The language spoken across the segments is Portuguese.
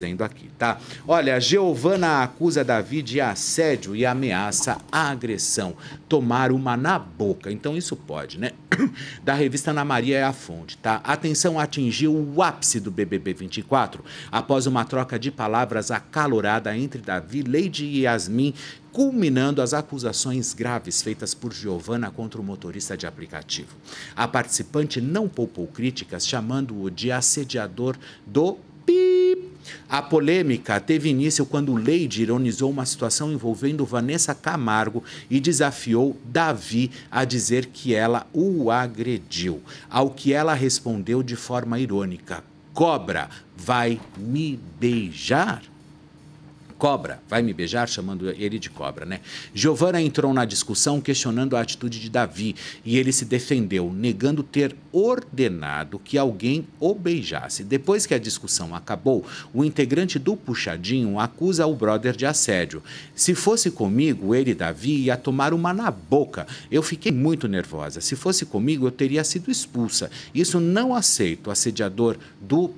dizendo aqui, tá? Olha, Giovana acusa Davi de assédio e ameaça a agressão. Tomar uma na boca. Então isso pode, né? Da revista Ana Maria é a fonte, tá? atenção atingiu o ápice do BBB 24 após uma troca de palavras acalorada entre Davi, Leide e Yasmin, culminando as acusações graves feitas por Giovana contra o motorista de aplicativo. A participante não poupou críticas, chamando-o de assediador do a polêmica teve início quando Leide ironizou uma situação envolvendo Vanessa Camargo e desafiou Davi a dizer que ela o agrediu, ao que ela respondeu de forma irônica: Cobra, vai me beijar? Cobra, vai me beijar, chamando ele de cobra, né? Giovana entrou na discussão questionando a atitude de Davi e ele se defendeu, negando ter ordenado que alguém o beijasse. Depois que a discussão acabou, o integrante do Puxadinho acusa o brother de assédio. Se fosse comigo, ele, Davi, ia tomar uma na boca. Eu fiquei muito nervosa. Se fosse comigo, eu teria sido expulsa. Isso não aceito, assediador do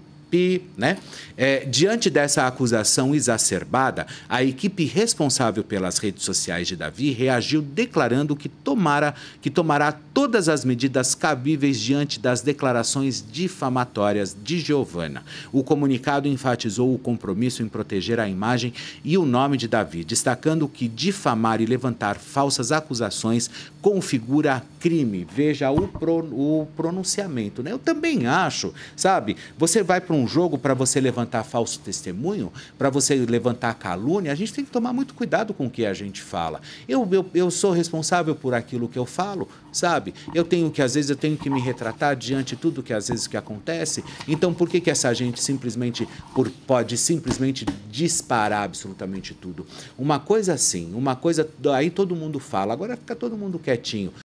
né? É, diante dessa acusação exacerbada, a equipe responsável pelas redes sociais de Davi reagiu declarando que, tomara, que tomará todas as medidas cabíveis diante das declarações difamatórias de Giovana. O comunicado enfatizou o compromisso em proteger a imagem e o nome de Davi, destacando que difamar e levantar falsas acusações configura crime. Veja o, pro, o pronunciamento. Né? Eu também acho, sabe? Você vai para um um jogo para você levantar falso testemunho, para você levantar calúnia, a gente tem que tomar muito cuidado com o que a gente fala. Eu, eu, eu sou responsável por aquilo que eu falo, sabe? Eu tenho que, às vezes, eu tenho que me retratar diante de tudo que às vezes que acontece. Então, por que, que essa gente simplesmente por, pode simplesmente disparar absolutamente tudo? Uma coisa assim, uma coisa. Aí todo mundo fala, agora fica todo mundo quietinho.